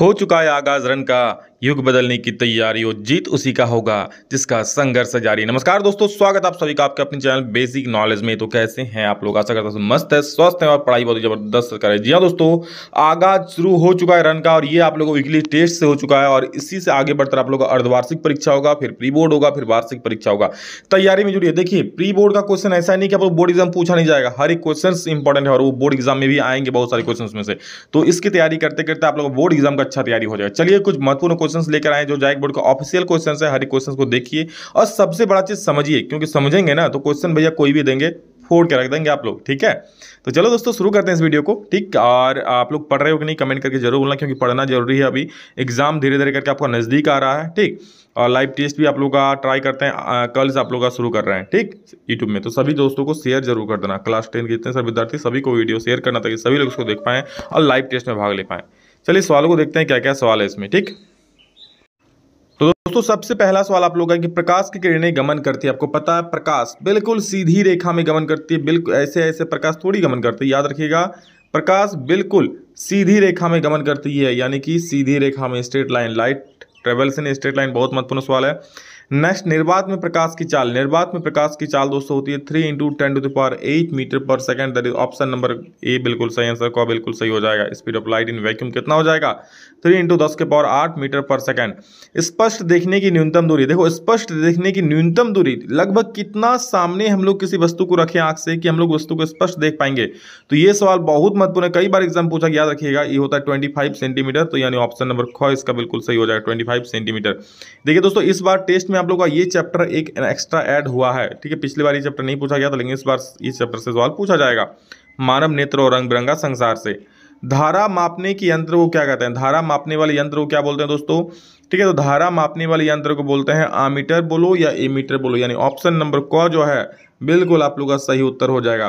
हो चुका है आगाज़ रन का युग बदलने की तैयारी और जीत उसी का होगा जिसका संघर्ष जारी नमस्कार दोस्तों स्वागत आप सभी का आपके अपने चैनल बेसिक नॉलेज में तो कैसे हैं आप लोग आशा करता हूं मस्त है स्वस्थ है और पढ़ाई बहुत जबरदस्त कर रहे जी हाँ दोस्तों आगाज शुरू हो चुका है रन का और ये आप लोगों को वीकली टेस्ट से हो चुका है और इसी से आगे बढ़कर आप लोग का अर्धवार्षिक परीक्षा होगा फिर प्री बोर्ड होगा फिर वार्षिक परीक्षा होगा तैयारी में जुड़िए देखिए प्री बोर्ड का क्वेश्चन ऐसा नहीं कि आप बोर्ड एग्जाम पूछा नहीं जाएगा हर एक क्वेश्चन इंपॉर्टेंट है और वो बोर्ड एग्जाम में भी आएंगे बहुत सारे क्वेश्चन में से तो इसकी तैयारी करते करते आप लोग बोर्ड एग्जाम का अच्छा तैयारी हो जाएगा चलिए कुछ महत्वपूर्ण क्वेश्चन क्वेश्चन लेकर आए जो जैक बोर्ड का ऑफिशियल क्वेश्चन है हर एक क्वेश्चन को देखिए और सबसे बड़ा चीज़ समझिए क्योंकि समझेंगे ना तो क्वेश्चन भैया कोई भी देंगे फोड़ के रख देंगे आप लोग ठीक है तो चलो दोस्तों शुरू करते हैं इस वीडियो को ठीक और आप लोग पढ़ रहे हो कि नहीं कमेंट करके जरूर बोलना क्योंकि पढ़ना जरूरी है अभी एग्जाम धीरे धीरे करके आपका नज़दीक आ रहा है ठीक और लाइव टेस्ट भी आप लोग का ट्राई करते हैं कल से आप लोग का शुरू कर रहे हैं ठीक यूट्यूब में तो सभी दोस्तों को शेयर जरूर कर देना क्लास टेन के जितने सर विद्यार्थी सभी को वीडियो शेयर करना ताकि सभी लोग उसको देख पाएँ और लाइव टेस्ट में भाग ले पाएँ चलिए सवालों को देखते हैं क्या क्या सवाल है इसमें ठीक दोस्तों सबसे पहला सवाल आप लोग का कि प्रकाश की किरणें गमन करती है आपको पता है प्रकाश बिल्कुल सीधी रेखा में गमन करती है बिल्कुल ऐसे ऐसे प्रकाश थोड़ी गमन करती है याद रखिएगा प्रकाश बिल्कुल सीधी रेखा में गमन करती है यानी कि सीधी रेखा में straight line light travels in straight line बहुत महत्वपूर्ण सवाल है नेक्स्ट निर्बाध में प्रकाश की चाल निर्बाध में प्रकाश की चाल दोस्तों होती है three into ten to the power eight metre per second दर ऑप्शन नंबर ए बिल्कुल सही आंसर को बिल्कुल सही हो जाएगा speed of light in vacuum कितना हो जाएगा थ्री इंटू दस के पावर आठ मीटर पर सेकंड स्पष्ट देखने की न्यूनतम दूरी देखो स्पष्ट देखने की न्यूनतम दूरी लगभग कितना सामने हम लोग किसी वस्तु को रखें आंख से कि हम लोग वस्तु को स्पष्ट देख पाएंगे तो ये सवाल बहुत महत्वपूर्ण है कई बार एग्जाम पूछा याद रखिएगा ये होता है ट्वेंटी सेंटीमीटर तो यानी ऑप्शन नंबर ख इसका बिल्कुल सही हो जाएगा ट्वेंटी फाइव सेंटीमीटर देखिए दोस्तों इस बार टेस्ट में आप लोगों का ये चैप्टर एक एक्स्ट्रा ऐड हुआ है ठीक है पिछली बार ये चैप्टर नहीं पूछा गया था लेकिन इस बार इस चैप्टर से सवाल पूछा जाएगा मानव नेत्र और रंग बिरंगा संसार से धारा मापने के यंत्र को क्या कहते हैं धारा मापने वाले यंत्र को क्या बोलते हैं दोस्तों ठीक है तो धारा मापने वाले यंत्र को बोलते हैं आमीटर बोलो या एमीटर बोलो यानी ऑप्शन नंबर क जो है बिल्कुल आप लोग का सही उत्तर हो जाएगा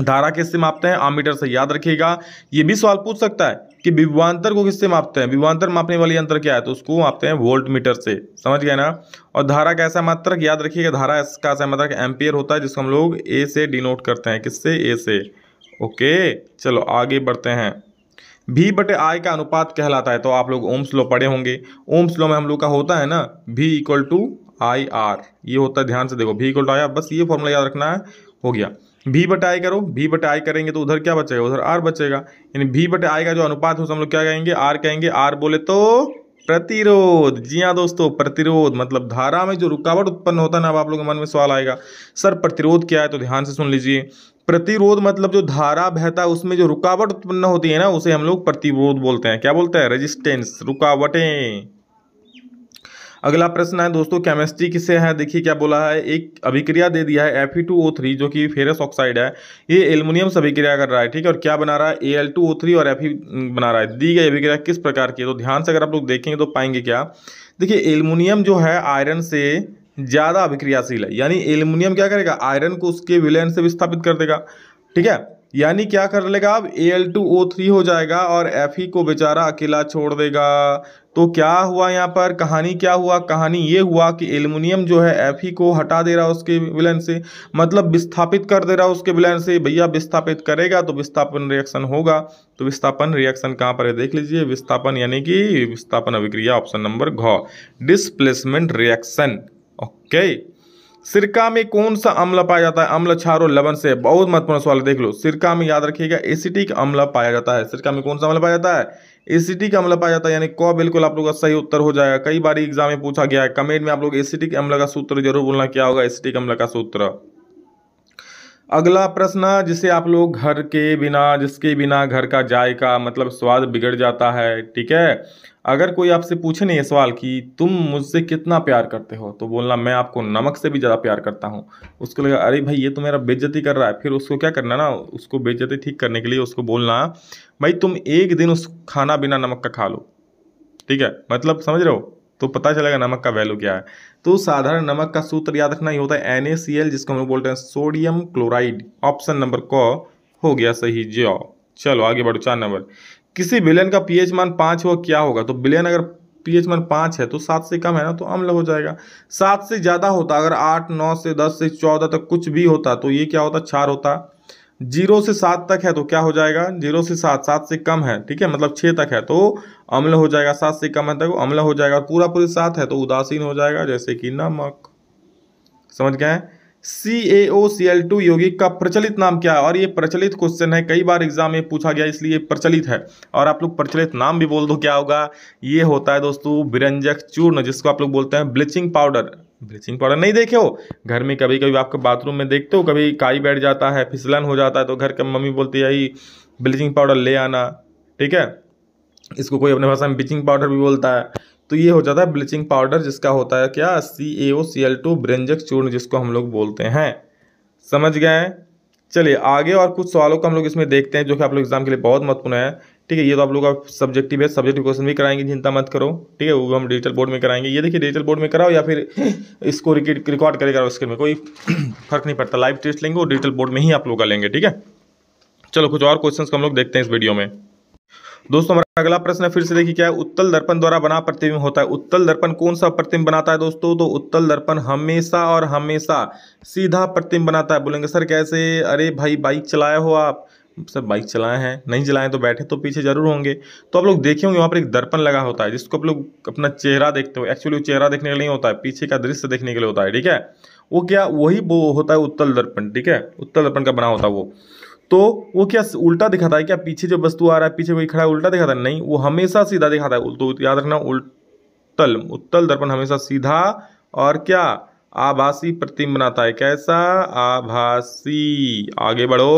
धारा किससे मापते हैं आमीटर से याद रखिएगा ये भी सवाल पूछ सकता है कि विभवान्तर को किससे मापते हैं विभवान्तर मापने वाली यंत्र क्या है तो उसको मापते हैं वोल्ट मीटर से समझ गए ना और धारा का ऐसा मात्रक याद रखिएगा धारा का ऐसा मात्रक एम्पियर होता है जिसको हम लोग ए से डिनोट करते हैं किससे ए से ओके चलो आगे बढ़ते हैं भी बटे आय का अनुपात कहलाता है तो आप लोग ओम स्लो पढ़े होंगे ओम स्लो में हम लोग का होता है ना भी इक्वल टू आई आर ये होता है ध्यान से देखो भी इक्वल टू आई आर बस ये फॉर्मूला याद रखना है हो गया भी बटाई आई करो भी बटाई आई करेंगे तो उधर क्या बचेगा उधर आर बचेगा यानी भी बट आई का जो अनुपात है हो हम लोग क्या कहेंगे आर कहेंगे आर बोले तो प्रतिरोध जी हाँ दोस्तों प्रतिरोध मतलब धारा में जो रुकावट उत्पन्न होता है ना अब आप लोगों के मन में सवाल आएगा सर प्रतिरोध क्या है तो ध्यान से सुन लीजिए प्रतिरोध मतलब जो धारा बहता है उसमें जो रुकावट उत्पन्न होती है ना उसे हम लोग प्रतिरोध बोलते हैं क्या बोलते हैं रेजिस्टेंस रुकावटें अगला प्रश्न है दोस्तों केमिस्ट्री किसे है देखिए क्या बोला है एक अभिक्रिया दे दिया है थ्री जो कि फेरस ऑक्साइड है ये एल्युमिनियम से अभिक्रिया कर रहा है ठीक है और क्या बना रहा है थ्री और ई बना रहा है दी गई अभिक्रिया किस प्रकार की है तो ध्यान से अगर आप लोग देखेंगे तो पाएंगे क्या देखिए एल्युमिनियम जो है आयरन से ज़्यादा अभिक्रियाशील है यानी एल्युमिनियम क्या करेगा आयरन को उसके विलयन से विस्थापित कर देगा ठीक है यानी क्या कर लेगा अब एल टू ओ थ्री हो जाएगा और एफ ई e को बेचारा अकेला छोड़ देगा तो क्या हुआ यहाँ पर कहानी क्या हुआ कहानी ये हुआ कि एल्युमिनियम जो है एफ ई e को हटा दे रहा है उसके विलन से मतलब विस्थापित कर दे रहा है उसके विलन से भैया विस्थापित करेगा तो विस्थापन रिएक्शन होगा तो विस्थापन रिएक्शन कहाँ पर है देख लीजिए विस्थापन यानी कि विस्थापन अभिक्रिया ऑप्शन नंबर घ डिसप्लेसमेंट रिएक्शन ओके सिरका में कौन सा अम्ल पाया जाता है अम्ल छारो लवन से बहुत महत्वपूर्ण सवाल देख लो सिरका में याद रखिएगा एसिटिक अम्ल पाया जाता है सिरका में कौन सा अम्ल पाया जाता है एसिटिक अम्ल पाया जाता है यानी क बिल्कुल आप लोग का सही उत्तर हो जाएगा कई बार एग्जाम में पूछा गया है कमेंट में आप लोग एसिटिक अम्ल का सूत्र जरूर बोलना क्या होगा एसिटिक अम्ल का सूत्र अगला प्रश्न जिसे आप लोग घर के बिना जिसके बिना घर का जायका मतलब स्वाद बिगड़ जाता है ठीक है अगर कोई आपसे पूछे नहीं ये सवाल कि तुम मुझसे कितना प्यार करते हो तो बोलना मैं आपको नमक से भी ज़्यादा प्यार करता हूँ उसको लगा अरे भाई ये तो मेरा बेज्जती कर रहा है फिर उसको क्या करना ना उसको बेज्जती ठीक करने के लिए उसको बोलना भाई तुम एक दिन उस खाना बिना नमक का खा लो ठीक है मतलब समझ रहे हो तो पता चलेगा नमक का वैल्यू क्या है तो साधारण नमक का सूत्र याद रखना ही होता है एन जिसको हम लोग बोलते हैं सोडियम क्लोराइड ऑप्शन नंबर क हो गया सही जो चलो आगे बढ़ो चार नंबर किसी बिलियन का पीएच मान पाँच हो क्या होगा तो बिलियन अगर पीएच मान पाँच है तो सात से कम है ना तो अम्ल हो जाएगा सात से ज़्यादा होता अगर आठ नौ से दस से चौदह तक कुछ भी होता तो ये क्या होता क्षार होता जीरो से सात तक है तो क्या हो जाएगा जीरो से सात सात से कम है ठीक है मतलब छः तक है तो अम्ल हो जाएगा सात से कम है तक तो अम्ल हो जाएगा और पूरा पूरी सात है तो उदासीन हो जाएगा जैसे कि नमक समझ गए सी ए ओ सी एल टू यौगिक का प्रचलित नाम क्या है और ये प्रचलित क्वेश्चन है कई बार एग्जाम में पूछा गया इसलिए प्रचलित है और आप लोग प्रचलित नाम भी बोल दो क्या होगा ये होता है दोस्तों विरंजक चूर्ण जिसको आप लोग बोलते हैं ब्लीचिंग पाउडर ब्लीचिंग पाउडर नहीं देखे हो घर में कभी कभी आपके बाथरूम में देखते हो कभी काई बैठ जाता है फिसलन हो जाता है तो घर के मम्मी बोलती है यही ब्लीचिंग पाउडर ले आना ठीक है इसको कोई अपने भाषा में ब्लीचिंग पाउडर भी बोलता है तो ये हो जाता है ब्लीचिंग पाउडर जिसका होता है क्या सी ए ओ सी एल टू ब्रेंजक चूर्ण जिसको हम लोग बोलते हैं समझ गए चलिए आगे और कुछ सवालों को हम लोग इसमें देखते हैं जो कि आप लोग एग्जाम के लिए बहुत महत्वपूर्ण है ठीक है ये तो आप लोग का सब्जेक्टिव है सब्जेक्टिव क्वेश्चन भी कराएंगे चिंता मत करो ठीक है वो हम डिजिटल बोर्ड में कराएंगे ये देखिए डिजिटल बोर्ड में कराओ या फिर इसको रिकॉर्ड करके कराओ स्क्रीन में कोई फर्क नहीं पड़ता लाइव टेस्ट लेंगे और डिजिटल बोर्ड में ही आप लोग का लेंगे ठीक है चलो कुछ और क्वेश्चन को हम लोग देखते हैं इस वीडियो में दोस्तों हमारा अगला प्रश्न है फिर से देखिए क्या है उत्तल दर्पण द्वारा बना प्रतिबिंब होता है उत्तल दर्पण कौन सा प्रतिबिंब बनाता है दोस्तों तो उत्तल दर्पण हमेशा और हमेशा सीधा प्रतिबिंब बनाता है बोलेंगे सर कैसे अरे भाई बाइक चलाया हो आप सर बाइक चलाए हैं नहीं चलाएं तो बैठे तो पीछे जरूर होंगे तो आप लोग देखे होंगे वहाँ पर एक दर्पण लगा होता है जिसको आप लोग अपना चेहरा देखते हो एक्चुअली वो चेहरा देखने के लिए नहीं होता है पीछे का दृश्य देखने के लिए होता है ठीक है वो क्या वही वो होता है उत्तल दर्पण ठीक है उत्तल दर्पण का बना होता है वो तो वो क्या उल्टा दिखाता है क्या पीछे जो वस्तु आ रहा है पीछे कोई खड़ा है उल्टा दिखाता है नहीं वो हमेशा सीधा दिखाता है तो याद रखना उल्टल उत्तल दर्पण हमेशा सीधा और क्या आभासी प्रतिम बनाता है कैसा आभासी आगे बढ़ो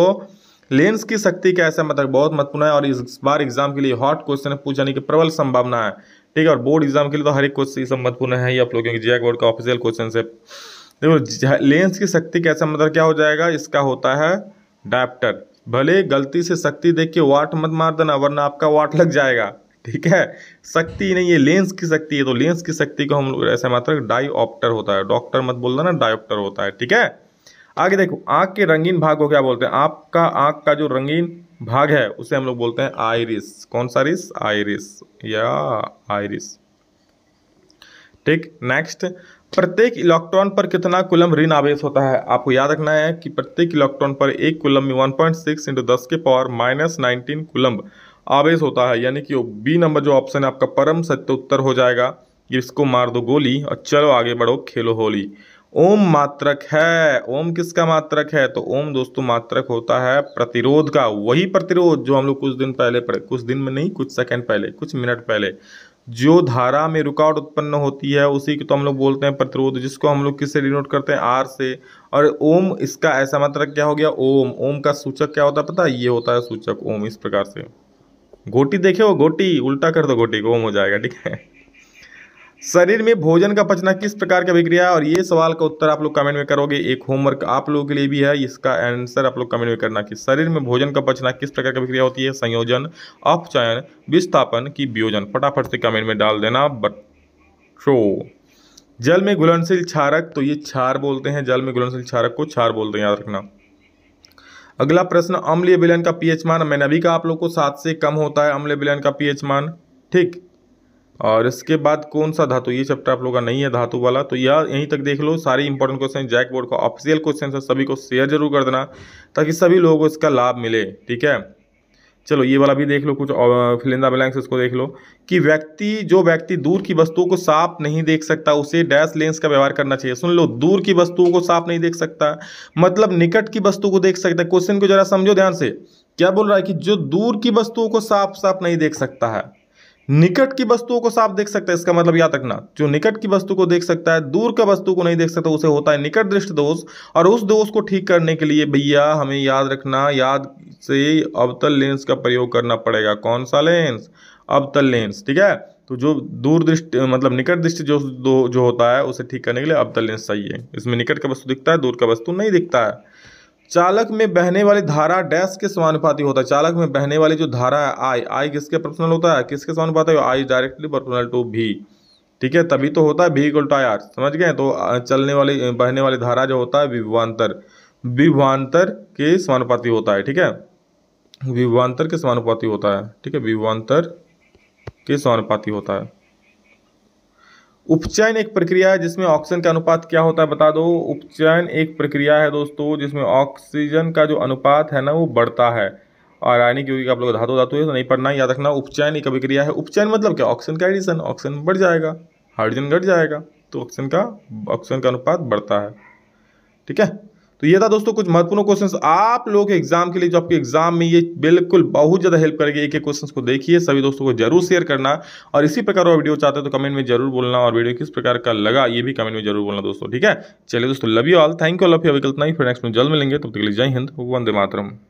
लेंस की शक्ति का ऐसा मतलब बहुत महत्वपूर्ण है और इस बार एग्जाम के लिए हॉट क्वेश्चन पूछ जाने की प्रबल संभावना है ठीक है और बोर्ड एग्जाम के लिए तो हर एक क्वेश्चन सब महत्वपूर्ण है ही आप लोग क्योंकि जैक बोर्ड का ऑफिशियल क्वेश्चन से देखो लेंस की शक्ति का ऐसा मतलब क्या हो जाएगा इसका होता है डाप्टर भले गलती से शक्ति देख के वाट मत मार देना वरना आपका वाट लग जाएगा ठीक है शक्ति नहीं है लेंस की शक्ति है तो लेंस की शक्ति को हम लोग ऐसा मात्र डाई ऑप्टर होता है डॉक्टर मत बोल देना डाई ऑप्टर होता है ठीक है आगे देखो आँख के रंगीन भाग को क्या बोलते हैं आपका आँख का जो रंगीन भाग है उसे हम लोग बोलते हैं आयरिस कौन सा रिस आयरिस या आयरिस ठीक नेक्स्ट प्रत्येक इलेक्ट्रॉन पर कितना कुलम ऋण आवेश होता है आपको याद रखना है कि प्रत्येक इलेक्ट्रॉन पर एक कुलम में 1.6 पॉइंट सिक्स इंटू दस के पावर माइनस नाइनटीन कुलम आवेश होता है यानी कि बी नंबर जो ऑप्शन है आपका परम सत्य उत्तर हो जाएगा इसको मार दो गोली और चलो आगे बढ़ो खेलो होली ओम मात्रक है ओम किसका मात्रक है तो ओम दोस्तों मात्रक होता है प्रतिरोध का वही प्रतिरोध जो हम लोग कुछ दिन पहले कुछ दिन में नहीं कुछ सेकंड पहले कुछ मिनट पहले जो धारा में रुकावट उत्पन्न होती है उसी को तो हम लोग बोलते हैं प्रतिरोध जिसको हम लोग किससे डिनोट करते हैं आर से और ओम इसका ऐसा मात्रक क्या हो गया ओम ओम का सूचक क्या होता है पता ये होता है सूचक ओम इस प्रकार से गोटी देखे हो गोटी उल्टा कर दो गोटी को ओम हो जाएगा ठीक है शरीर में भोजन का पचना किस प्रकार की अभिक्रिया और ये सवाल का उत्तर आप लोग कमेंट में करोगे एक होमवर्क आप लोगों के लिए भी है इसका आंसर आप लोग कमेंट में करना कि शरीर में भोजन का पचना किस प्रकार की अभिक्रिया होती है संयोजन अपचयन विस्थापन की वियोजन फटाफट से कमेंट में डाल देना बटो जल में घुलनशील क्षारक तो ये क्षार बोलते हैं जल में घुलनशील क्षारक को क्षार बोलते हैं याद रखना अगला प्रश्न अम्लीय विलयन का पीएच मान मैंने अभी कहा आप लोग को सात से कम होता है अम्ल विलयन का पीएच मान ठीक और इसके बाद कौन सा धातु ये चैप्टर आप लोग का नहीं है धातु वाला तो यह यहीं तक देख लो सारी इंपॉर्टेंट क्वेश्चन जैक बोर्ड का ऑफिशियल क्वेश्चन है सभी को शेयर जरूर कर देना ताकि सभी लोगों को इसका लाभ मिले ठीक है चलो ये वाला भी देख लो कुछ फिलिंदा बैलेंस इसको देख लो कि व्यक्ति जो व्यक्ति दूर की वस्तुओं को साफ नहीं देख सकता उसे डैश लेंस का व्यवहार करना चाहिए सुन लो दूर की वस्तुओं को साफ नहीं देख सकता मतलब निकट की वस्तु को देख सकता क्वेश्चन को जरा समझो ध्यान से क्या बोल रहा है कि जो दूर की वस्तुओं को साफ साफ नहीं देख सकता है निकट की वस्तुओं को साफ देख सकता है इसका मतलब याद रखना जो निकट की वस्तु को देख सकता है दूर का वस्तु को नहीं देख सकता उसे होता है निकट दृष्ट दोष और उस दोष को ठीक करने के लिए भैया हमें याद रखना याद से अवतल लेंस का प्रयोग करना पड़ेगा कौन सा लेंस अवतल लेंस ठीक है तो जो दूर दृष्टि मतलब निकट दृष्टि जो जो होता है उसे ठीक करने के लिए अवतल लेंस चाहिए इसमें निकट का वस्तु दिखता है दूर का वस्तु नहीं दिखता है चालक में बहने वाली धारा डैश के समानुपाती होता है चालक में बहने वाली जो धारा है आई आई किसके पर्सनल होता है किसके समानुपाती है आई डायरेक्टली पर्सनल टू भी ठीक है तभी तो होता है भी इक्वल टू आई आर समझ गए तो चलने वाली बहने वाली धारा जो होता है विभवान्तर विभवान्तर के समानुपाती होता है ठीक है विभवान्तर के समानुपाती होता है ठीक है विभवान्तर के समानुपाती होता है उपचयन एक प्रक्रिया है जिसमें ऑक्सीजन का अनुपात क्या होता है बता दो उपचयन एक प्रक्रिया है दोस्तों जिसमें ऑक्सीजन का जो अनुपात है ना वो बढ़ता है और आयनिक यौगिक आप लोग धातु धातु है तो नहीं पढ़ना याद रखना उपचयन एक अभिक्रिया है उपचयन मतलब क्या ऑक्सीजन का एडिशन ऑक्सीजन बढ़ जाएगा हाइड्रोजन घट जाएगा तो ऑक्सीजन का ऑक्सीजन का अनुपात बढ़ता है ठीक है तो ये था दोस्तों कुछ महत्वपूर्ण क्वेश्चन आप लोग एग्जाम के लिए जो आपके एग्जाम में ये बिल्कुल बहुत ज़्यादा हेल्प करेगी एक एक क्वेश्चन को देखिए सभी दोस्तों को जरूर शेयर करना और इसी प्रकार और वीडियो चाहते हैं तो कमेंट में जरूर बोलना और वीडियो किस प्रकार का लगा ये भी कमेंट में जरूर बोलना दोस्तों ठीक है चलिए दोस्तों love you all thank you love you अभी कल्पना ही फिर नेक्स्ट में जल्द मिलेंगे तब तक लिए जय हिंद वंदे मातरम